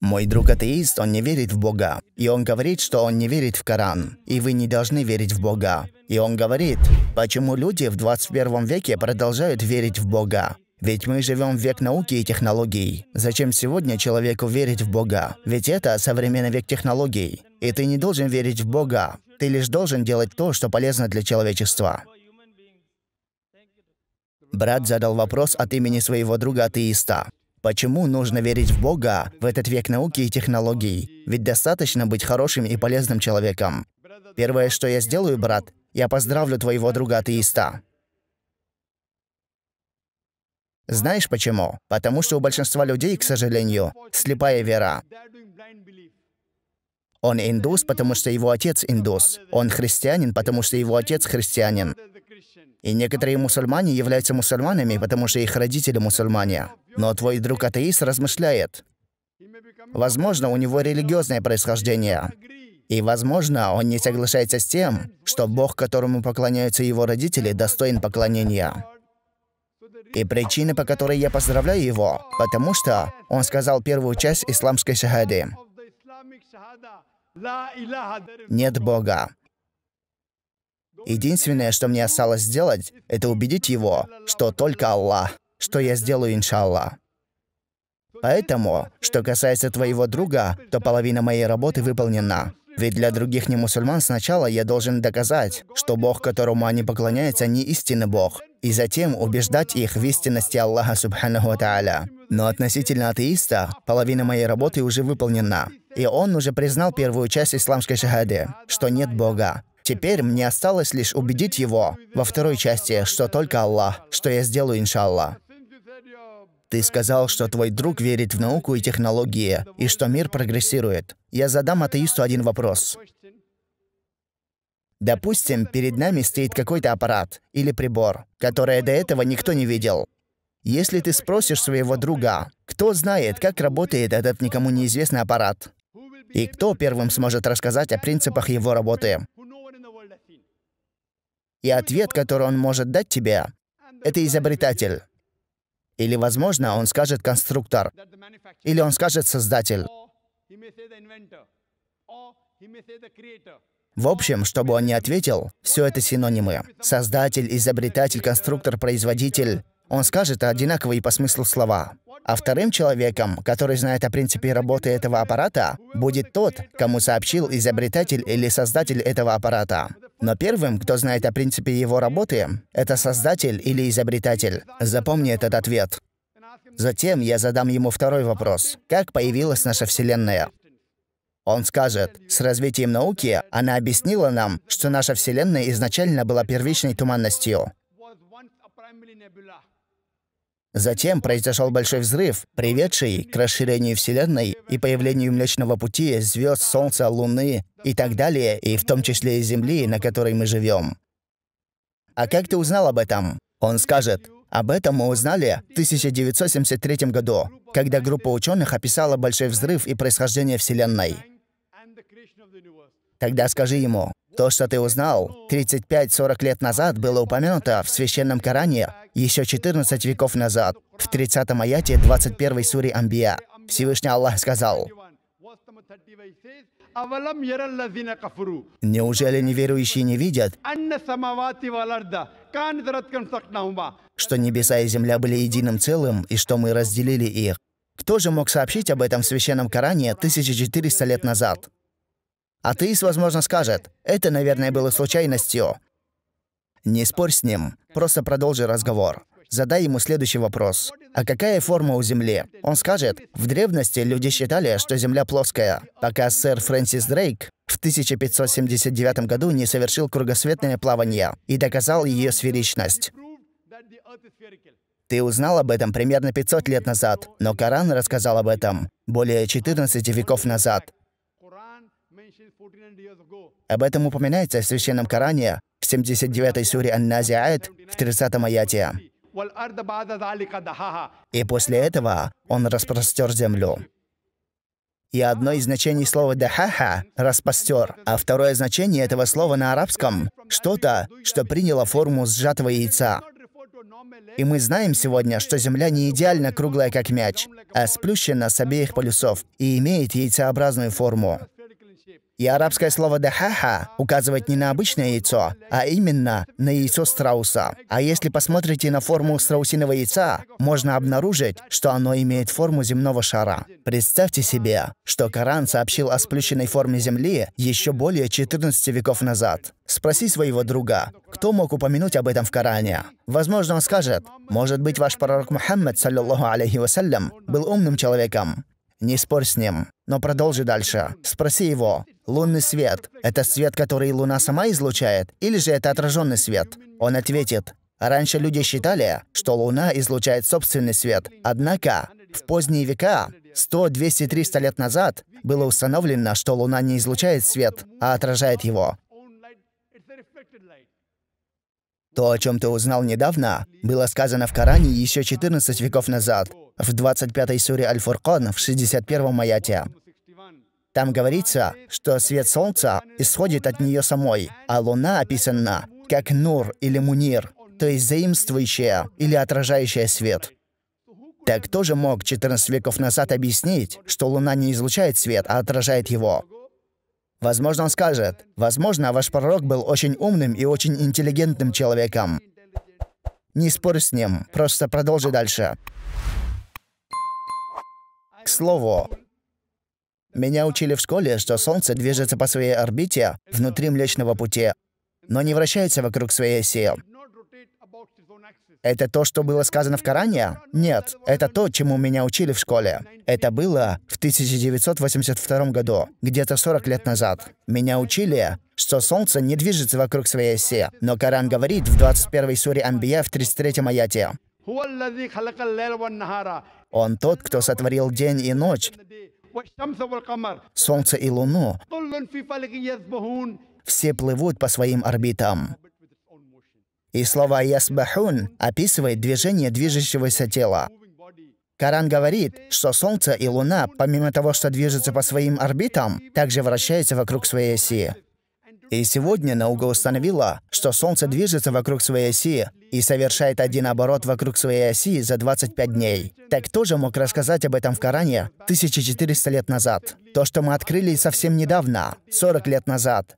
Мой друг атеист, он не верит в Бога. И он говорит, что он не верит в Коран. И вы не должны верить в Бога. И он говорит, почему люди в 21 веке продолжают верить в Бога? Ведь мы живем в век науки и технологий. Зачем сегодня человеку верить в Бога? Ведь это современный век технологий. И ты не должен верить в Бога. Ты лишь должен делать то, что полезно для человечества. Брат задал вопрос от имени своего друга атеиста. Почему нужно верить в Бога в этот век науки и технологий? Ведь достаточно быть хорошим и полезным человеком. Первое, что я сделаю, брат, я поздравлю твоего друга-атеиста. Знаешь почему? Потому что у большинства людей, к сожалению, слепая вера. Он индус, потому что его отец индус. Он христианин, потому что его отец христианин. И некоторые мусульмане являются мусульманами, потому что их родители мусульмане. Но твой друг атеист размышляет. Возможно, у него религиозное происхождение. И, возможно, он не соглашается с тем, что Бог, которому поклоняются его родители, достоин поклонения. И причина, по которой я поздравляю его, потому что он сказал первую часть исламской шахады. Нет Бога. Единственное, что мне осталось сделать, это убедить его, что только Аллах, что я сделаю, иншаллах. Поэтому, что касается твоего друга, то половина моей работы выполнена. Ведь для других не мусульман сначала я должен доказать, что Бог, которому они поклоняются, не истинный Бог, и затем убеждать их в истинности Аллаха Субханаху Тааля. Но относительно атеиста, половина моей работы уже выполнена. И он уже признал первую часть исламской шахады, что нет Бога, Теперь мне осталось лишь убедить его во второй части, что только Аллах, что я сделаю, иншаллах. Ты сказал, что твой друг верит в науку и технологии, и что мир прогрессирует. Я задам атеисту один вопрос. Допустим, перед нами стоит какой-то аппарат или прибор, который до этого никто не видел. Если ты спросишь своего друга, кто знает, как работает этот никому неизвестный аппарат, и кто первым сможет рассказать о принципах его работы, и ответ, который он может дать тебе, это изобретатель. Или, возможно, он скажет конструктор. Или он скажет создатель. В общем, чтобы он не ответил, все это синонимы. Создатель, изобретатель, конструктор, производитель. Он скажет одинаковые по смыслу слова. А вторым человеком, который знает о принципе работы этого аппарата, будет тот, кому сообщил изобретатель или создатель этого аппарата. Но первым, кто знает о принципе его работы, это создатель или изобретатель. Запомни этот ответ. Затем я задам ему второй вопрос. Как появилась наша Вселенная? Он скажет, с развитием науки она объяснила нам, что наша Вселенная изначально была первичной туманностью. Затем произошел большой взрыв, приведший к расширению Вселенной и появлению Млечного Пути, звезд, Солнца, Луны и так далее, и в том числе и Земли, на которой мы живем. «А как ты узнал об этом?» Он скажет, об этом мы узнали в 1973 году, когда группа ученых описала большой взрыв и происхождение Вселенной. Тогда скажи ему, то, что ты узнал 35-40 лет назад, было упомянуто в Священном Коране еще 14 веков назад, в 30-м аяте 21 й суре Амбия. Всевышний Аллах сказал, Неужели неверующие не видят, что небеса и земля были единым целым, и что мы разделили их? Кто же мог сообщить об этом в Священном Коране 1400 лет назад? А Атеист, возможно, скажет, это, наверное, было случайностью. Не спорь с ним, просто продолжи разговор. Задай ему следующий вопрос. А какая форма у Земли? Он скажет, в древности люди считали, что Земля плоская, пока сэр Фрэнсис Дрейк в 1579 году не совершил кругосветное плавание и доказал ее сферичность. Ты узнал об этом примерно 500 лет назад, но Коран рассказал об этом более 14 веков назад. Об этом упоминается в Священном Коране, в 79-й суре Ан-Назиат, в 30-м аяте. И после этого он распростер землю. И одно из значений слова «дахаха» — «распостер», а второе значение этого слова на арабском — что-то, что приняло форму сжатого яйца. И мы знаем сегодня, что Земля не идеально круглая, как мяч, а сплющена с обеих полюсов и имеет яйцеобразную форму. И арабское слово «дахаха» указывает не на обычное яйцо, а именно на яйцо страуса. А если посмотрите на форму страусиного яйца, можно обнаружить, что оно имеет форму земного шара. Представьте себе, что Коран сообщил о сплющенной форме Земли еще более 14 веков назад. Спроси своего друга, кто мог упомянуть об этом в Коране. Возможно, он скажет, может быть, ваш пророк Мухаммад, саллиллаху алейхи вассалям, был умным человеком. Не спорь с ним. Но продолжи дальше. Спроси его. Лунный свет – это свет, который Луна сама излучает, или же это отраженный свет? Он ответит. Раньше люди считали, что Луна излучает собственный свет. Однако, в поздние века, 100, 200, 300 лет назад, было установлено, что Луна не излучает свет, а отражает его. То, о чем ты узнал недавно, было сказано в Коране еще 14 веков назад в 25-й суре Аль-Фуркан в 61-м аяте. Там говорится, что свет солнца исходит от нее самой, а луна описана как нур или мунир, то есть заимствующая или отражающая свет. Так кто же мог 14 веков назад объяснить, что луна не излучает свет, а отражает его? Возможно, он скажет, возможно, ваш пророк был очень умным и очень интеллигентным человеком. Не спорь с ним, просто продолжи дальше. К слову, меня учили в школе, что Солнце движется по своей орбите внутри Млечного Пути, но не вращается вокруг своей оси. Это то, что было сказано в Коране? Нет, это то, чему меня учили в школе. Это было в 1982 году, где-то 40 лет назад. Меня учили, что Солнце не движется вокруг своей оси, но Коран говорит в 21 суре Амбия в 33 аяте. Он тот, кто сотворил день и ночь, солнце и луну. Все плывут по своим орбитам. И слово «ясбахун» описывает движение движущегося тела. Коран говорит, что Солнце и Луна, помимо того, что движутся по своим орбитам, также вращаются вокруг своей оси. И сегодня наука установила, что Солнце движется вокруг своей оси и совершает один оборот вокруг своей оси за 25 дней. Так кто же мог рассказать об этом в Коране 1400 лет назад. То, что мы открыли совсем недавно, 40 лет назад.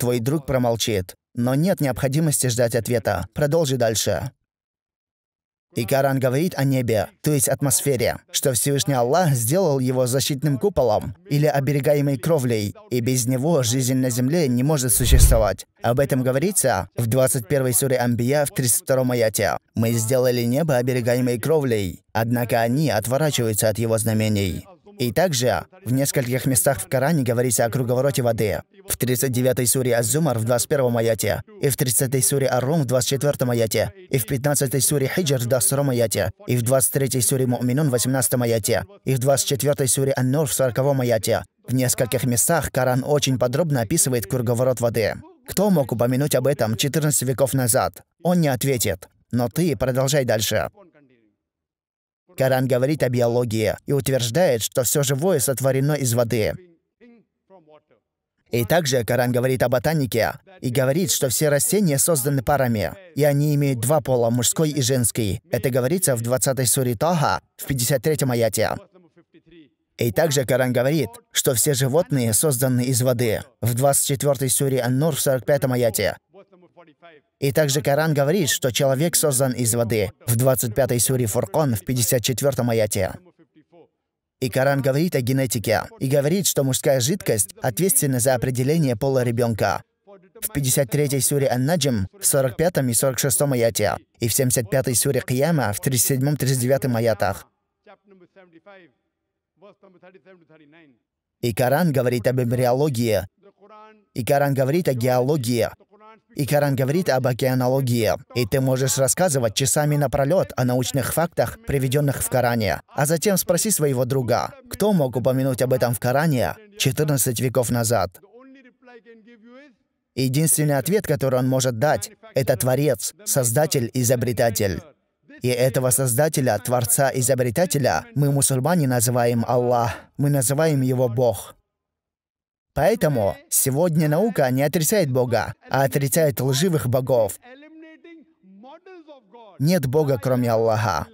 Твой друг промолчит. Но нет необходимости ждать ответа. Продолжи дальше. И Коран говорит о небе, то есть атмосфере, что Всевышний Аллах сделал его защитным куполом или оберегаемой кровлей, и без него жизнь на земле не может существовать. Об этом говорится в 21 суре Амбия в 32 аяте. «Мы сделали небо оберегаемой кровлей, однако они отворачиваются от его знамений». И также в нескольких местах в Коране говорится о круговороте воды. В 39-й суре Аз-Зумар в 21-м аяте, и в 30-й суре Ар-Рум в 24-м аяте, и в 15-й суре Хиджр в 22-м аяте, и в 23-й суре Муминун в 18-м аяте, и в 24-й суре Ан-Нур в 40-м аяте. В нескольких местах Коран очень подробно описывает круговорот воды. Кто мог упомянуть об этом 14 веков назад? Он не ответит. Но ты продолжай дальше. Коран говорит о биологии и утверждает, что все живое сотворено из воды. И также Коран говорит о ботанике и говорит, что все растения созданы парами, и они имеют два пола, мужской и женский. Это говорится в 20 суре Таха, в 53 аяте. И также Коран говорит, что все животные созданы из воды. В 24 суре Ан-Нур в 45 аяте. И также Коран говорит, что человек создан из воды в 25-й суре Фуркон в 54-м аяте. И Коран говорит о генетике и говорит, что мужская жидкость ответственна за определение пола ребенка. В 53-й суре ан в 45-м и 46-м аяте, и в 75-й суре Кияма в 37-м 39-м аятах. И Коран говорит об эмбриологии, и Коран говорит о геологии, и Коран говорит об океанологии. И ты можешь рассказывать часами напролет о научных фактах, приведенных в Коране. А затем спроси своего друга, кто мог упомянуть об этом в Коране 14 веков назад. Единственный ответ, который он может дать, это Творец, Создатель, Изобретатель. И этого Создателя, Творца, Изобретателя мы, мусульмане, называем Аллах, мы называем его Бог. Поэтому сегодня наука не отрицает Бога, а отрицает лживых богов. Нет Бога, кроме Аллаха.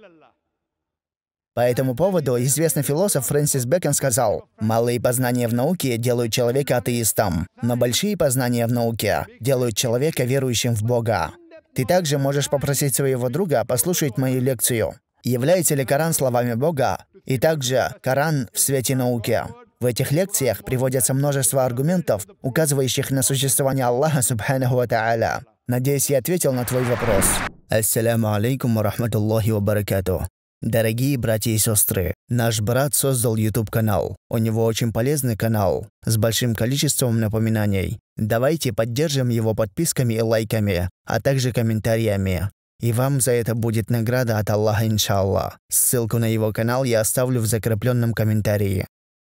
По этому поводу известный философ Фрэнсис Бэкон сказал, «Малые познания в науке делают человека атеистом, но большие познания в науке делают человека верующим в Бога». Ты также можешь попросить своего друга послушать мою лекцию. Является ли Коран словами Бога? И также Коран в свете науки. В этих лекциях приводятся множество аргументов, указывающих на существование Аллаха Субханаху Ва Та'аля. Надеюсь, я ответил на твой вопрос. Ассаляму алейкум ва рахматуллахи баракату. Дорогие братья и сестры, наш брат создал YouTube-канал. У него очень полезный канал с большим количеством напоминаний. Давайте поддержим его подписками и лайками, а также комментариями. И вам за это будет награда от Аллаха, иншаллах. Ссылку на его канал я оставлю в закрепленном комментарии.